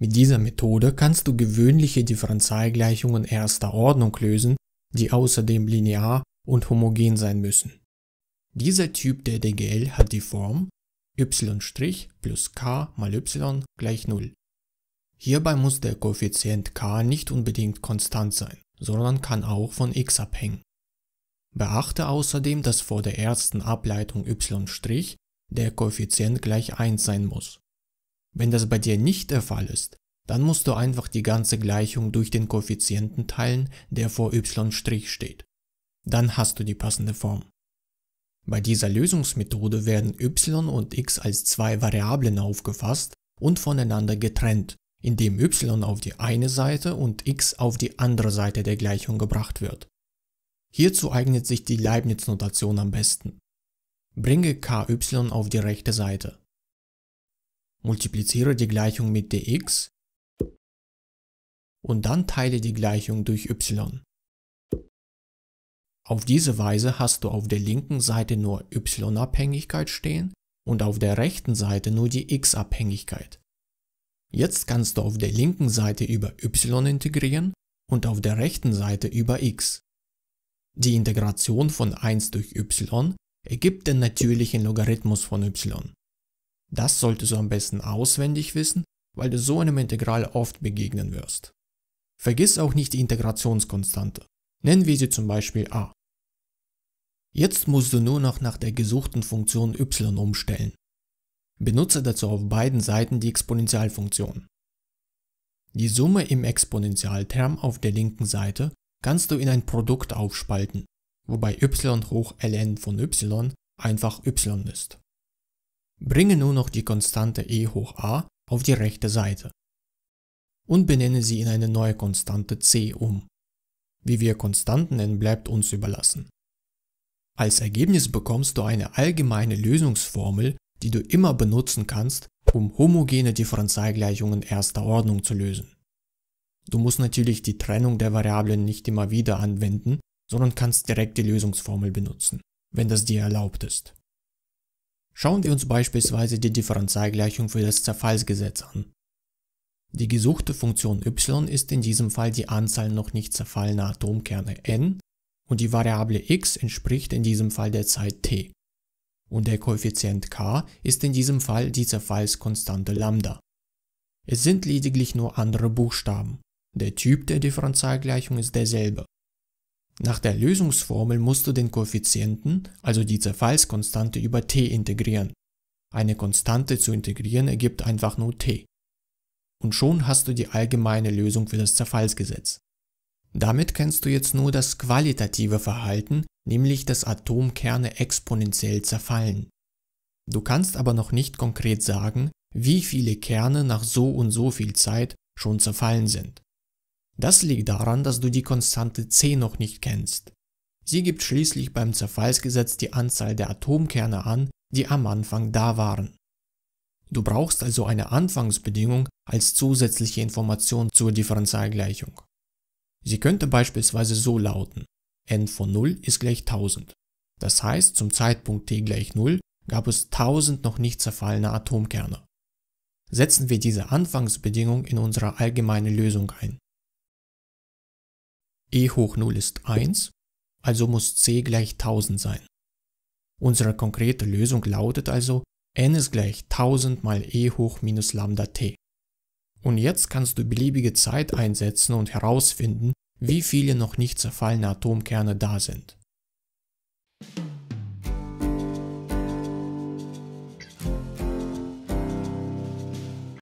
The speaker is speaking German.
Mit dieser Methode kannst du gewöhnliche Differentialgleichungen erster Ordnung lösen, die außerdem linear und homogen sein müssen. Dieser Typ der DGL hat die Form y' plus k mal y gleich 0. Hierbei muss der Koeffizient k nicht unbedingt konstant sein, sondern kann auch von x abhängen. Beachte außerdem, dass vor der ersten Ableitung y' der Koeffizient gleich 1 sein muss wenn das bei dir nicht der Fall ist, dann musst du einfach die ganze Gleichung durch den Koeffizienten teilen, der vor y' steht. Dann hast du die passende Form. Bei dieser Lösungsmethode werden y und x als zwei Variablen aufgefasst und voneinander getrennt, indem y auf die eine Seite und x auf die andere Seite der Gleichung gebracht wird. Hierzu eignet sich die Leibniz-Notation am besten. Bringe ky auf die rechte Seite multipliziere die Gleichung mit dx und dann teile die Gleichung durch y. Auf diese Weise hast du auf der linken Seite nur y-Abhängigkeit stehen und auf der rechten Seite nur die x-Abhängigkeit. Jetzt kannst du auf der linken Seite über y integrieren und auf der rechten Seite über x. Die Integration von 1 durch y ergibt den natürlichen Logarithmus von y. Das solltest du am besten auswendig wissen, weil du so einem Integral oft begegnen wirst. Vergiss auch nicht die Integrationskonstante. Nennen wir sie zum Beispiel a. Jetzt musst du nur noch nach der gesuchten Funktion y umstellen. Benutze dazu auf beiden Seiten die Exponentialfunktion. Die Summe im Exponentialterm auf der linken Seite kannst du in ein Produkt aufspalten, wobei y hoch ln von y einfach y ist. Bringe nun noch die Konstante e hoch a auf die rechte Seite und benenne sie in eine neue Konstante c um. Wie wir Konstanten nennen, bleibt uns überlassen. Als Ergebnis bekommst du eine allgemeine Lösungsformel, die du immer benutzen kannst, um homogene Differentialgleichungen erster Ordnung zu lösen. Du musst natürlich die Trennung der Variablen nicht immer wieder anwenden, sondern kannst direkt die Lösungsformel benutzen, wenn das dir erlaubt ist. Schauen wir uns beispielsweise die Differentialgleichung für das Zerfallsgesetz an. Die gesuchte Funktion y ist in diesem Fall die Anzahl noch nicht zerfallener Atomkerne n und die Variable x entspricht in diesem Fall der Zeit t. Und der Koeffizient k ist in diesem Fall die Zerfallskonstante lambda. Es sind lediglich nur andere Buchstaben. Der Typ der Differentialgleichung ist derselbe. Nach der Lösungsformel musst du den Koeffizienten, also die Zerfallskonstante über t integrieren. Eine Konstante zu integrieren ergibt einfach nur t. Und schon hast du die allgemeine Lösung für das Zerfallsgesetz. Damit kennst du jetzt nur das qualitative Verhalten, nämlich dass Atomkerne exponentiell zerfallen. Du kannst aber noch nicht konkret sagen, wie viele Kerne nach so und so viel Zeit schon zerfallen sind. Das liegt daran, dass du die Konstante C noch nicht kennst. Sie gibt schließlich beim Zerfallsgesetz die Anzahl der Atomkerne an, die am Anfang da waren. Du brauchst also eine Anfangsbedingung als zusätzliche Information zur Differentialgleichung. Sie könnte beispielsweise so lauten, n von 0 ist gleich 1000. Das heißt, zum Zeitpunkt t gleich 0 gab es 1000 noch nicht zerfallene Atomkerne. Setzen wir diese Anfangsbedingung in unsere allgemeine Lösung ein e hoch 0 ist 1, also muss c gleich 1000 sein. Unsere konkrete Lösung lautet also n ist gleich 1000 mal e hoch minus lambda t. Und jetzt kannst du beliebige Zeit einsetzen und herausfinden, wie viele noch nicht zerfallene Atomkerne da sind.